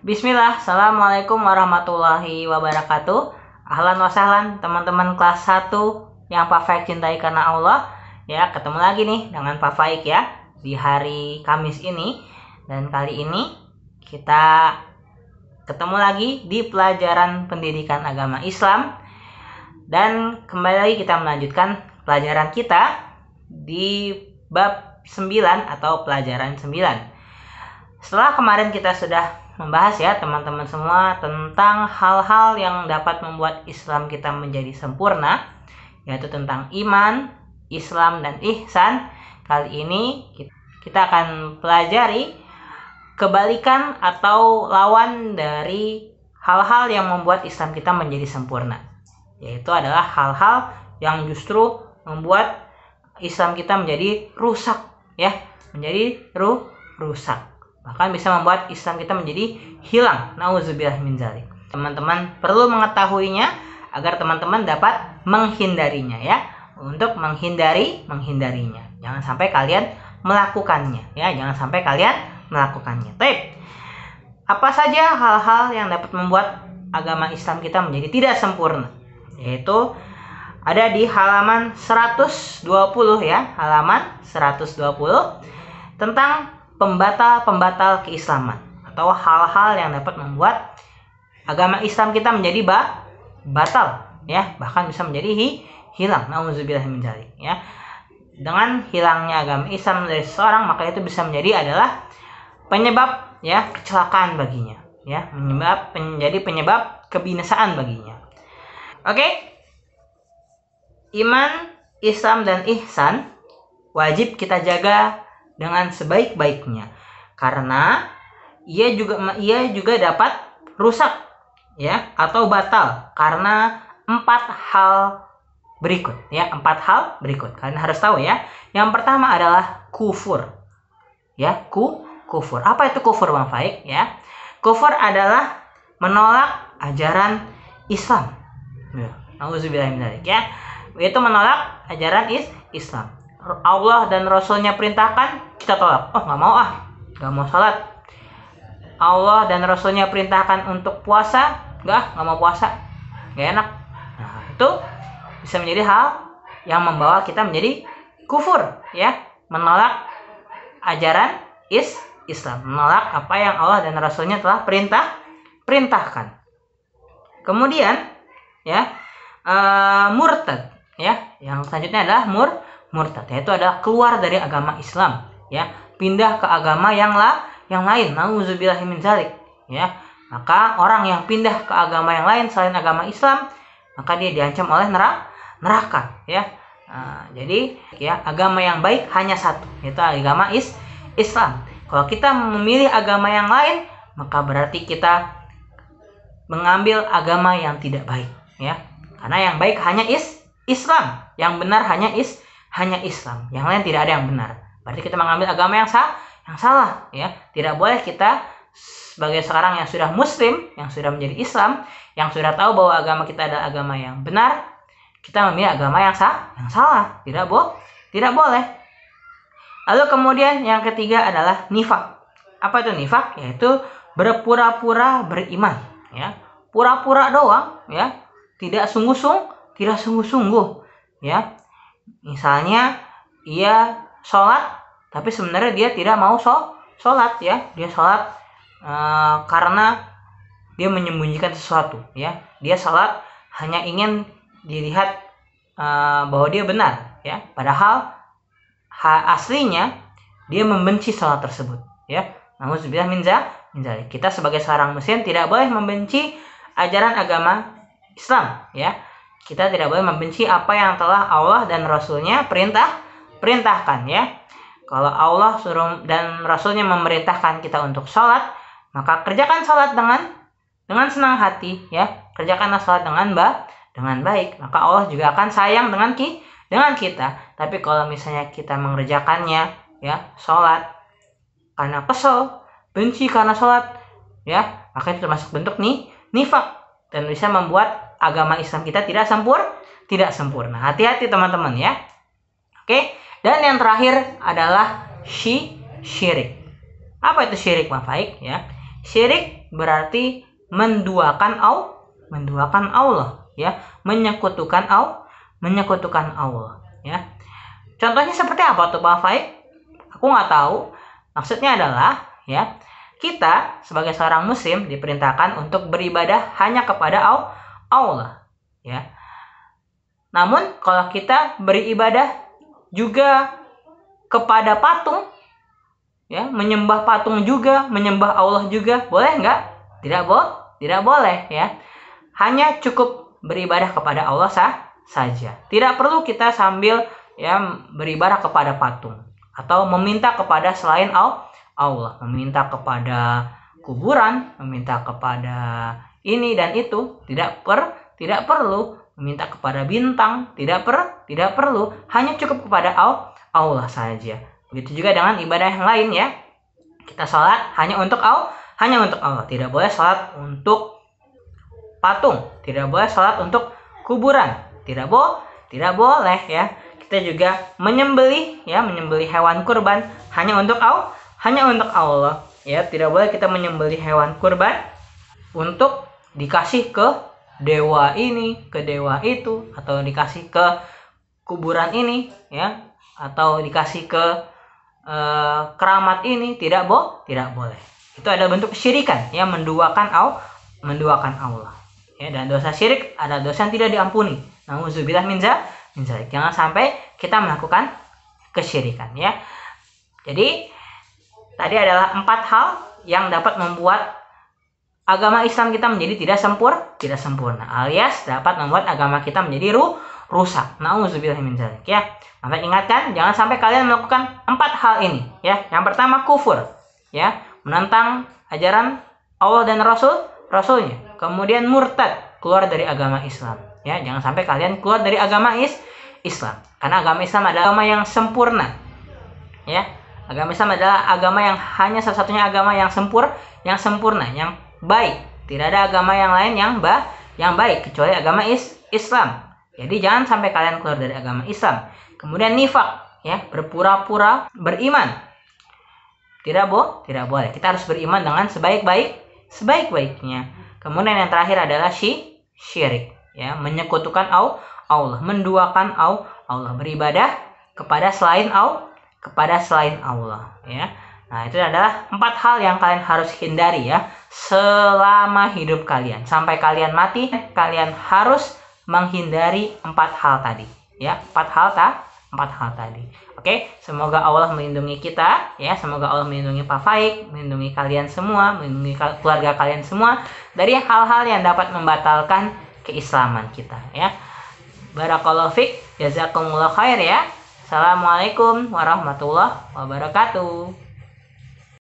Bismillah, Assalamualaikum warahmatullahi wabarakatuh Ahlan wasahlan, teman-teman kelas 1 yang Pak Faik cintai karena Allah Ya ketemu lagi nih dengan Pak Faik ya di hari Kamis ini Dan kali ini kita ketemu lagi di pelajaran pendidikan agama Islam Dan kembali lagi kita melanjutkan pelajaran kita di bab 9 atau pelajaran 9 setelah kemarin kita sudah membahas ya teman-teman semua tentang hal-hal yang dapat membuat Islam kita menjadi sempurna yaitu tentang iman, Islam dan ihsan. Kali ini kita akan pelajari kebalikan atau lawan dari hal-hal yang membuat Islam kita menjadi sempurna yaitu adalah hal-hal yang justru membuat Islam kita menjadi rusak ya menjadi ru rusak bahkan bisa membuat Islam kita menjadi hilang. Nauzubillah min zalik. Teman-teman perlu mengetahuinya agar teman-teman dapat menghindarinya ya. Untuk menghindari menghindarinya. Jangan sampai kalian melakukannya ya, jangan sampai kalian melakukannya. Baik. Apa saja hal-hal yang dapat membuat agama Islam kita menjadi tidak sempurna? Yaitu ada di halaman 120 ya, halaman 120 tentang pembatal-pembatal keislaman atau hal-hal yang dapat membuat agama Islam kita menjadi ba batal ya bahkan bisa menjadi hi hilang nauzubillah mencari ya dengan hilangnya agama Islam dari seorang maka itu bisa menjadi adalah penyebab ya kecelakaan baginya ya menyebab menjadi penyebab kebinasaan baginya oke okay? iman Islam dan ihsan wajib kita jaga dengan sebaik-baiknya karena ia juga ia juga dapat rusak ya atau batal karena empat hal berikut ya empat hal berikut kalian harus tahu ya yang pertama adalah kufur ya ku kufur apa itu kufur bang Faik ya kufur adalah menolak ajaran Islam ya, ya itu menolak ajaran is Islam Allah dan Rasulnya perintahkan kita tolak oh nggak mau ah nggak mau sholat Allah dan Rasulnya perintahkan untuk puasa nggak ah, nggak mau puasa nggak enak nah itu bisa menjadi hal yang membawa kita menjadi kufur ya menolak ajaran is Islam menolak apa yang Allah dan Rasulnya telah perintah perintahkan kemudian ya uh, murtad ya yang selanjutnya adalah mur murtad yaitu adalah keluar dari agama Islam ya pindah ke agama yang la yang lain nauzubillahi min zalik ya maka orang yang pindah ke agama yang lain selain agama Islam maka dia diancam oleh neraka neraka ya nah, jadi ya agama yang baik hanya satu yaitu agama is Islam kalau kita memilih agama yang lain maka berarti kita mengambil agama yang tidak baik ya karena yang baik hanya is Islam yang benar hanya is hanya Islam yang lain tidak ada yang benar berarti kita mengambil agama yang sah yang salah ya tidak boleh kita sebagai sekarang yang sudah muslim yang sudah menjadi Islam yang sudah tahu bahwa agama kita adalah agama yang benar kita memilih agama yang sah yang salah tidak boh tidak boleh lalu kemudian yang ketiga adalah nifak apa itu nifak yaitu berpura-pura beriman ya pura-pura doang ya tidak sungguh-sungguh tidak sungguh-sungguh ya misalnya ia sholat tapi sebenarnya dia tidak mau sholat ya dia sholat e, karena dia menyembunyikan sesuatu ya dia sholat hanya ingin dilihat e, bahwa dia benar ya padahal aslinya dia membenci sholat tersebut ya namun sebilah minza kita sebagai seorang muslim tidak boleh membenci ajaran agama Islam ya kita tidak boleh membenci apa yang telah Allah dan Rasulnya perintah perintahkan ya. Kalau Allah suruh dan Rasulnya memerintahkan kita untuk sholat, maka kerjakan sholat dengan dengan senang hati ya. Kerjakanlah sholat dengan ba dengan baik, maka Allah juga akan sayang dengan ki dengan kita. Tapi kalau misalnya kita mengerjakannya ya sholat karena kesel, benci karena sholat ya, maka itu termasuk bentuk nih nifak dan bisa membuat agama Islam kita tidak sempur tidak sempurna hati-hati teman-teman ya oke dan yang terakhir adalah syi syirik apa itu syirik Faik? ya syirik berarti menduakan Allah menduakan Allah ya menyekutukan Allah menyekutukan Allah ya contohnya seperti apa tuh Pak Faik aku nggak tahu maksudnya adalah ya kita sebagai seorang muslim diperintahkan untuk beribadah hanya kepada allah. Allah ya. Namun kalau kita beribadah juga kepada patung ya, menyembah patung juga, menyembah Allah juga, boleh nggak? Tidak boleh, tidak boleh ya. Hanya cukup beribadah kepada Allah sah saja. Tidak perlu kita sambil ya beribadah kepada patung atau meminta kepada selain Allah, meminta kepada kuburan, meminta kepada ini dan itu tidak per tidak perlu meminta kepada bintang tidak per tidak perlu hanya cukup kepada Allah allah saja begitu juga dengan ibadah yang lain ya kita sholat hanya untuk Allah hanya untuk Allah tidak boleh sholat untuk patung tidak boleh sholat untuk kuburan tidak boleh tidak boleh ya kita juga menyembeli ya menyembeli hewan kurban hanya untuk Allah hanya untuk Allah ya tidak boleh kita menyembeli hewan kurban untuk dikasih ke dewa ini, ke dewa itu, atau dikasih ke kuburan ini, ya, atau dikasih ke e, keramat ini, tidak boh, tidak boleh. Itu ada bentuk syirikan, ya, menduakan Allah, menduakan Allah. Ya, dan dosa syirik ada dosa yang tidak diampuni. Namun zubillah minza, minza. Jangan sampai kita melakukan kesyirikan, ya. Jadi tadi adalah empat hal yang dapat membuat agama Islam kita menjadi tidak sempur, tidak sempurna alias dapat membuat agama kita menjadi ru rusak. Nauzubillahiminzalik ya. Maka ingatkan jangan sampai kalian melakukan empat hal ini ya. Yang pertama kufur ya, menentang ajaran Allah dan Rasul Rasulnya. Kemudian murtad, keluar dari agama Islam ya. Jangan sampai kalian keluar dari agama is Islam. Karena agama Islam adalah agama yang sempurna. Ya. Agama Islam adalah agama yang hanya satu-satunya agama yang sempur, yang sempurna, yang baik. Tidak ada agama yang lain yang bah yang baik kecuali agama is Islam. Jadi jangan sampai kalian keluar dari agama Islam. Kemudian nifak, ya, berpura-pura beriman. Tidak boh, tidak boleh. Kita harus beriman dengan sebaik-baik, sebaik-baiknya. Kemudian yang terakhir adalah syi, syirik, ya, menyekutukan au, Allah, menduakan au, Allah beribadah kepada selain au, kepada selain Allah, ya. Nah, itu adalah empat hal yang kalian harus hindari ya selama hidup kalian. Sampai kalian mati, kalian harus menghindari empat hal tadi. Ya, empat hal tak? Empat hal tadi. Oke, semoga Allah melindungi kita ya, semoga Allah melindungi Pak Faik, melindungi kalian semua, melindungi keluarga kalian semua dari hal-hal yang dapat membatalkan keislaman kita ya. Barakallahu fiq, jazakumullah khair ya. Assalamualaikum warahmatullahi wabarakatuh.